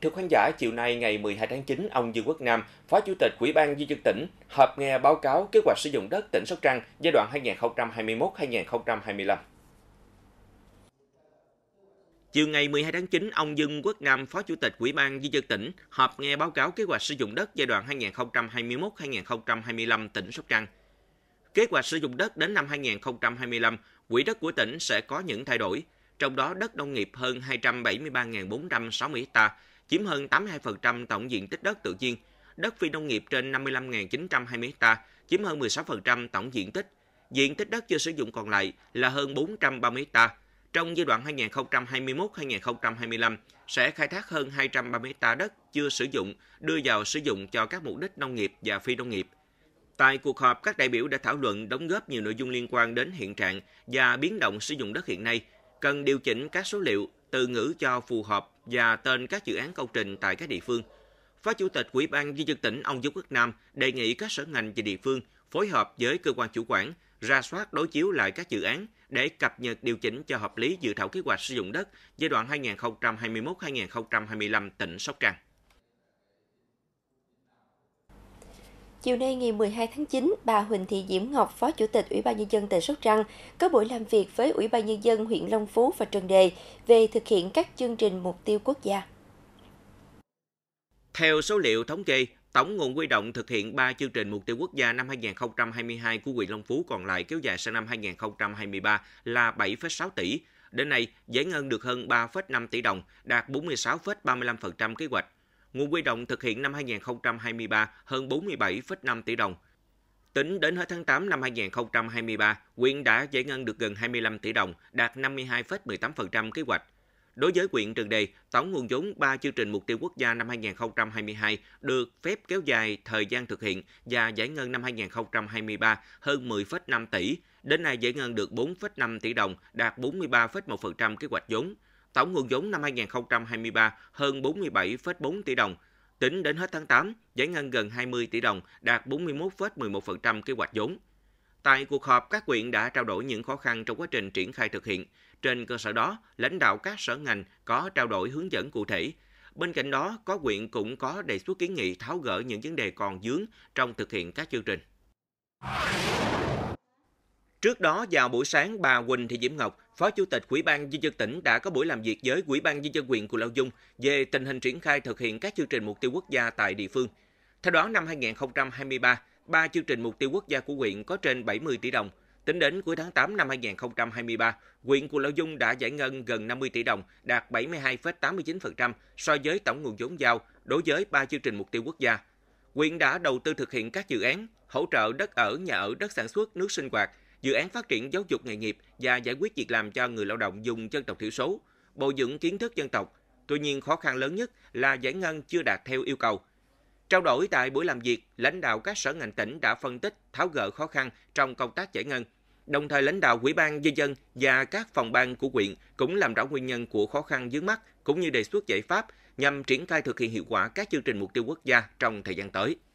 Thưa khán giả, chiều nay ngày 12 tháng 9, ông Dương Quốc Nam, Phó Chủ tịch Ủy ban di dân tỉnh, họp nghe báo cáo kế hoạch sử dụng đất tỉnh Sóc Trăng giai đoạn 2021-2025. Chiều ngày 12 tháng 9, ông Dương Quốc Nam, Phó Chủ tịch Ủy ban di dân tỉnh, họp nghe báo cáo kế hoạch sử dụng đất giai đoạn 2021-2025 tỉnh Sóc Trăng. Kế hoạch sử dụng đất đến năm 2025, quỹ đất của tỉnh sẽ có những thay đổi, trong đó đất nông nghiệp hơn 273.460 ha, chiếm hơn 82% tổng diện tích đất tự nhiên, đất phi nông nghiệp trên 55.920 ha, chiếm hơn 16% tổng diện tích. Diện tích đất chưa sử dụng còn lại là hơn 430 ha. Trong giai đoạn 2021-2025 sẽ khai thác hơn 230 ha đất chưa sử dụng đưa vào sử dụng cho các mục đích nông nghiệp và phi nông nghiệp. Tại cuộc họp, các đại biểu đã thảo luận đóng góp nhiều nội dung liên quan đến hiện trạng và biến động sử dụng đất hiện nay, cần điều chỉnh các số liệu, từ ngữ cho phù hợp và tên các dự án công trình tại các địa phương. Phó Chủ tịch Ủy ban nhân dân tỉnh ông Dương Quốc Nam đề nghị các sở ngành và địa phương phối hợp với cơ quan chủ quản ra soát đối chiếu lại các dự án để cập nhật điều chỉnh cho hợp lý dự thảo kế hoạch sử dụng đất giai đoạn 2021-2025 tỉnh Sóc Trăng. Chiều nay ngày 12 tháng 9, bà Huỳnh Thị Diễm Ngọc, Phó Chủ tịch Ủy ban Nhân dân tỉnh Sóc Trăng, có buổi làm việc với Ủy ban Nhân dân huyện Long Phú và Trần Đề về thực hiện các chương trình mục tiêu quốc gia. Theo số liệu thống kê, tổng nguồn quy động thực hiện 3 chương trình mục tiêu quốc gia năm 2022 của huyện Long Phú còn lại kéo dài sang năm 2023 là 7,6 tỷ. Đến nay, giải ngân được hơn 3,5 tỷ đồng, đạt 46,35% kế hoạch nguồn quy động thực hiện năm 2023 hơn 47,5 tỷ đồng. Tính đến hết tháng 8 năm 2023, quyện đã giải ngân được gần 25 tỷ đồng, đạt 52,18% kế hoạch. Đối với quyện Trần Đề, tổng nguồn vốn 3 chương trình mục tiêu quốc gia năm 2022 được phép kéo dài thời gian thực hiện và giải ngân năm 2023 hơn 10,5 tỷ, đến nay giải ngân được 4,5 tỷ đồng, đạt 43,1% kế hoạch vốn. Tổng nguồn vốn năm 2023 hơn 47,4 tỷ đồng. Tính đến hết tháng 8, giải ngân gần 20 tỷ đồng, đạt 41,11% kế hoạch vốn. Tại cuộc họp, các quyện đã trao đổi những khó khăn trong quá trình triển khai thực hiện. Trên cơ sở đó, lãnh đạo các sở ngành có trao đổi hướng dẫn cụ thể. Bên cạnh đó, có quyện cũng có đề xuất kiến nghị tháo gỡ những vấn đề còn dướng trong thực hiện các chương trình. Trước đó vào buổi sáng, bà Quỳnh Thị Diễm Ngọc, Phó Chủ tịch Ủy ban Nhân dân tỉnh đã có buổi làm việc với Ủy ban Nhân dân huyện Cù Lao Dung về tình hình triển khai thực hiện các chương trình mục tiêu quốc gia tại địa phương. Theo đó, năm 2023, ba chương trình mục tiêu quốc gia của huyện có trên 70 tỷ đồng. Tính đến cuối tháng 8 năm 2023, huyện Cù Lao Dung đã giải ngân gần 50 tỷ đồng, đạt 72,89% so với tổng nguồn vốn giao đối với ba chương trình mục tiêu quốc gia. Huyện đã đầu tư thực hiện các dự án hỗ trợ đất ở, nhà ở, đất sản xuất, nước sinh hoạt, dự án phát triển giáo dục nghề nghiệp và giải quyết việc làm cho người lao động dùng dân tộc thiểu số, bồi dưỡng kiến thức dân tộc. Tuy nhiên, khó khăn lớn nhất là giải ngân chưa đạt theo yêu cầu. Trao đổi tại buổi làm việc, lãnh đạo các sở ngành tỉnh đã phân tích tháo gỡ khó khăn trong công tác giải ngân. Đồng thời lãnh đạo Ủy ban dân dân và các phòng ban của huyện cũng làm rõ nguyên nhân của khó khăn dưới mắt cũng như đề xuất giải pháp nhằm triển khai thực hiện hiệu quả các chương trình mục tiêu quốc gia trong thời gian tới.